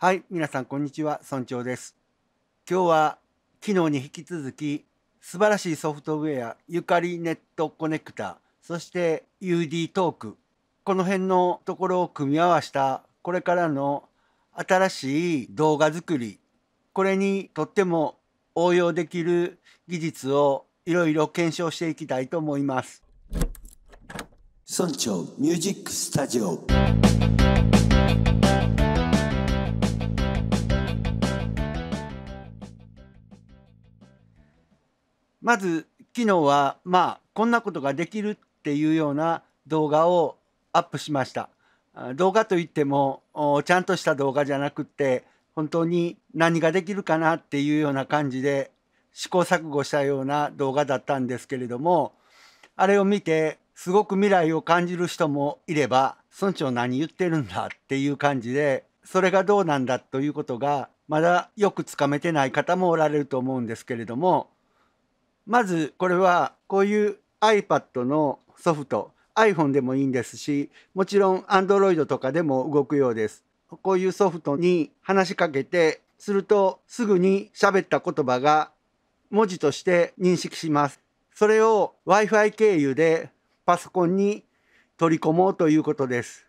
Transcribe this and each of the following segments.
はい、皆さんこんにちは、村長です。今日は昨日に引き続き素晴らしいソフトウェア、ゆかりネットコネクタ、そして UD トーク、この辺のところを組み合わせたこれからの新しい動画作り、これにとっても応用できる技術をいろいろ検証していきたいと思います。村長ミュージックスタジオまず昨日はまあこんなことができるっていうような動画をアップしました動画といってもちゃんとした動画じゃなくって本当に何ができるかなっていうような感じで試行錯誤したような動画だったんですけれどもあれを見てすごく未来を感じる人もいれば村長何言ってるんだっていう感じでそれがどうなんだということがまだよくつかめてない方もおられると思うんですけれどもまずこれはこういう iPad のソフト iPhone でもいいんですしもちろん Android とかでも動くようですこういうソフトに話しかけてするとすぐに喋った言葉が文字として認識しますそれを Wi-Fi 経由でパソコンに取り込もうということです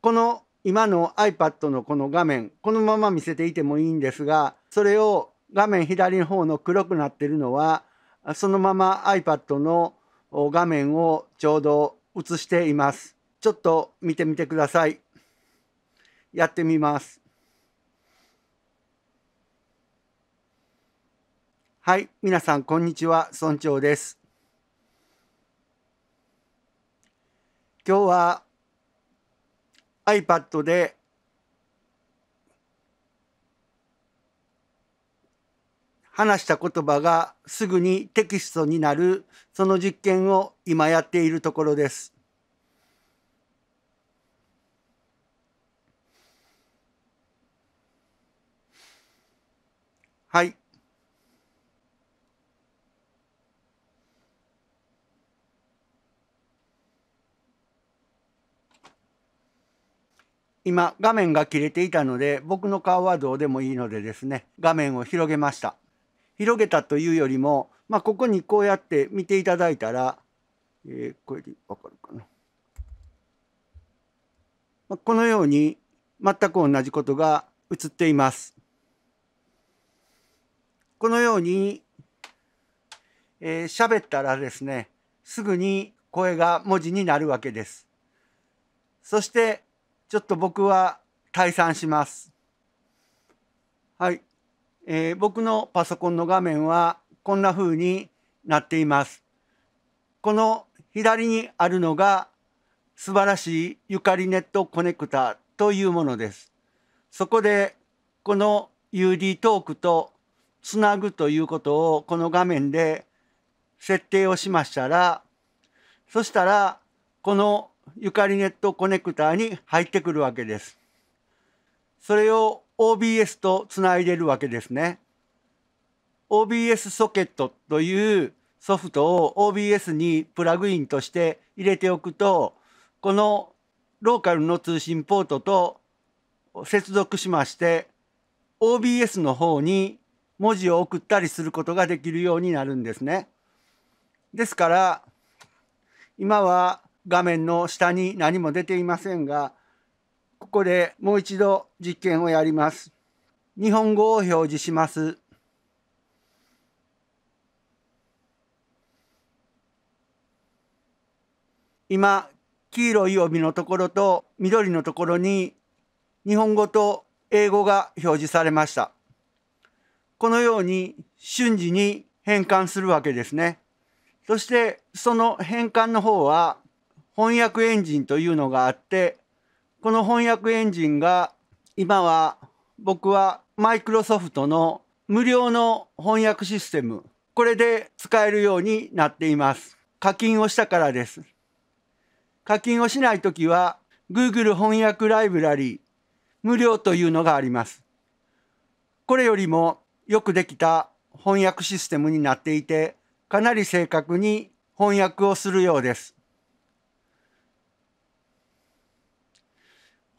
この今の iPad のこの画面このまま見せていてもいいんですがそれを画面左の方の黒くなってるのはそのまま iPad の画面をちょうど映しています。ちょっと見てみてください。やってみます。はい、皆さんこんにちは、村長です。今日は iPad で話した言葉がすぐにテキストになるその実験を今やっているところです。はい。今画面が切れていたので僕の顔はどうでもいいのでですね画面を広げました。広げたというよりも、まあ、ここにこうやって見ていただいたら、えー、これでわかるかな。まあ、このように全く同じことが映っています。このように喋、えー、ったらですねすぐに声が文字になるわけです。そしてちょっと僕は退散します。はい。えー、僕のパソコンの画面はこんな風になっています。この左にあるのが素晴らしいゆかりネットコネクタというものです。そこでこの UD トークとつなぐということをこの画面で設定をしましたらそしたらこのゆかりネットコネクタに入ってくるわけです。それを OBS とつないでるわけですね。OBS ソケットというソフトを OBS にプラグインとして入れておくとこのローカルの通信ポートと接続しまして OBS の方に文字を送ったりすることができるようになるんですね。ですから今は画面の下に何も出ていませんがここでもう一度実験をやります。日本語を表示します。今、黄色い帯のところと緑のところに日本語と英語が表示されました。このように瞬時に変換するわけですね。そしてその変換の方は翻訳エンジンというのがあってこの翻訳エンジンが今は僕はマイクロソフトの無料の翻訳システムこれで使えるようになっています課金をしたからです課金をしないときは Google 翻訳ライブラリー無料というのがありますこれよりもよくできた翻訳システムになっていてかなり正確に翻訳をするようです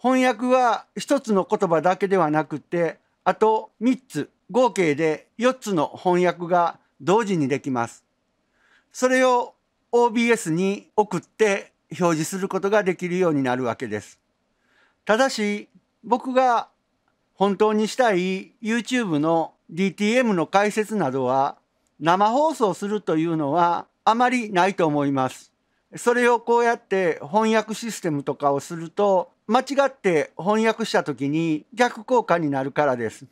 翻訳は1つの言葉だけではなくてあと3つ合計で4つの翻訳が同時にできます。それを OBS に送って表示することができるようになるわけです。ただし僕が本当にしたい YouTube の DTM の解説などは生放送するというのはあまりないと思います。それをこうやって翻訳システムとかをすると間違って翻訳した時に逆効果になるからです。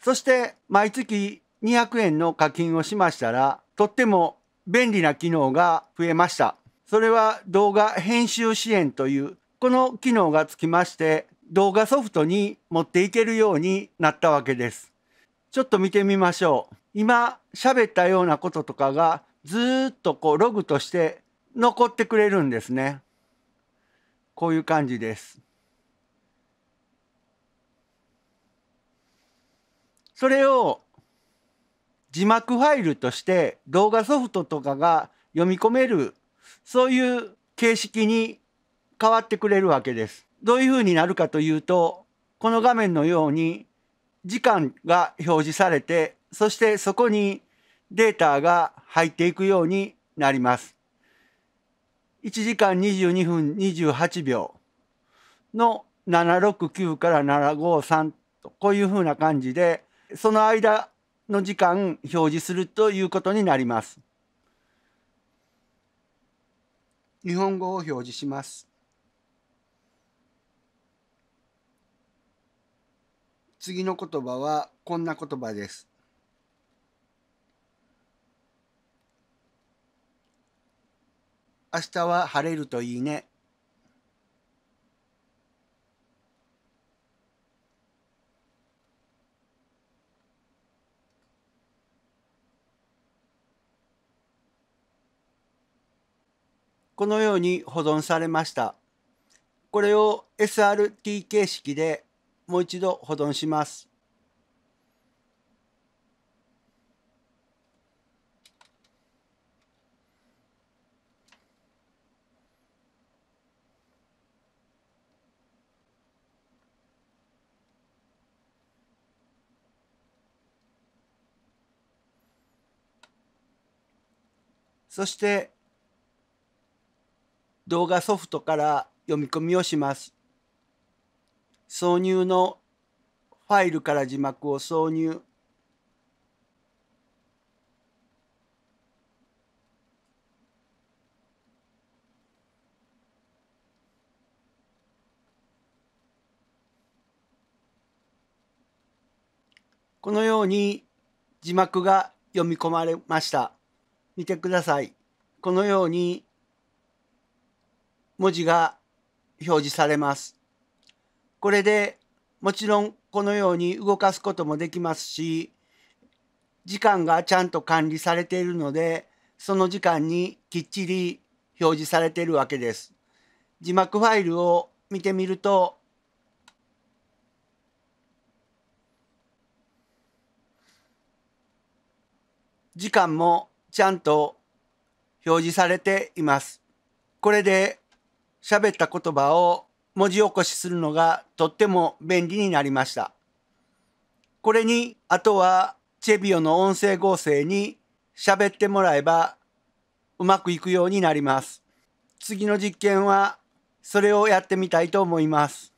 そして毎月200円の課金をしましたらとっても便利な機能が増えました。それは動画編集支援というこの機能がつきまして動画ソフトに持っていけるようになったわけです。ちょっと見てみましょう。今喋ったようなこととかがずっとこうログとして残ってくれるんですね。こういう感じです。それを字幕ファイルとして動画ソフトとかが読み込めるそういう形式に変わってくれるわけです。どういうふうになるかというとこの画面のように時間が表示されてそしてそこにデータが入っていくようになります。1時間22分28秒の769から753とこういうふうな感じでその間の時間表示するということになります。日本語を表示します。次の言葉はこんな言葉です。明日は晴れるといいね。このように保存されました。これを SRT 形式でもう一度保存します。そして動画ソフトから読み込みをします。挿入のファイルから字幕を挿入。このように字幕が読み込まれました。見てください。このように文字が表示されます。これでもちろんこのように動かすこともできますし、時間がちゃんと管理されているので、その時間にきっちり表示されているわけです。字幕ファイルを見てみると、時間もちゃんと表示されています。これで喋った言葉を文字起こしするのがとっても便利になりました。これにあとはチェビオの音声合成に喋ってもらえばうまくいくようになります。次の実験はそれをやってみたいと思います。